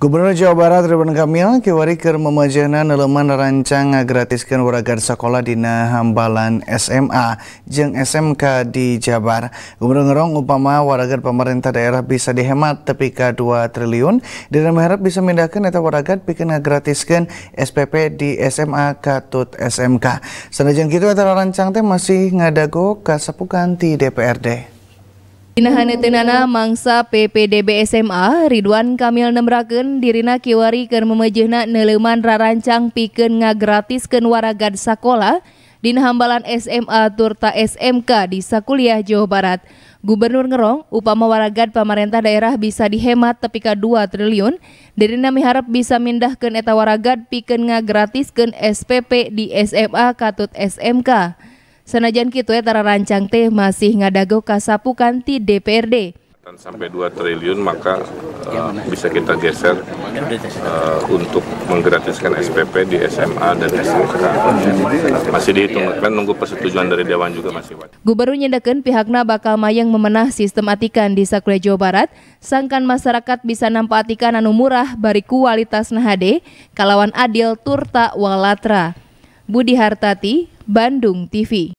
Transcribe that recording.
Gubernur Jawa Barat Ridwan Kamil kiwari keur memajana neuleuman rancang ngageratiskeun waragan sekolah dina hambalan SMA jeng SMK di Jabar. Gubernur ngerong upama waragan pemerintah daerah bisa dihemat tepi ka 2 triliun dengan berharap bisa mindahkeun warga waragan bikin ngageratiskeun SPP di SMA katut SMK. Selanjutnya kita eta rancang teh masih ngadago kasapukan di DPRD. Hanatenana mangsa PPDB SMA Ridwan Kamil nembraken dirina kiwari ke memejehna neleman rarancang piken ngagratisken waragan sekolah di hambalan SMA Turta SMK di Sakuliah Jawa Barat. Gubernur ngerong upama waragad pemerintah daerah bisa dihemat tepika 2 triliun dirina miharap bisa mindahkan eta waragan piken ken SPP di SMA Katut SMK. Senajan ya, eta rancang teh masih ngadago kasapukan di DPRD. Sampai 2 triliun maka uh, bisa kita geser uh, untuk menggratiskan SPP di SMA dan SMK. Masih dihitung, iya. kan nunggu persetujuan dari Dewan juga masih wajib. Gubernur nyendekan pihaknya bakal mayang memenah sistem atikan di Sakle Jawa Barat, sangkan masyarakat bisa nampak atikan anu murah bari kualitas nahade, kalawan adil turta walatra. Budi Hartati, Bandung TV.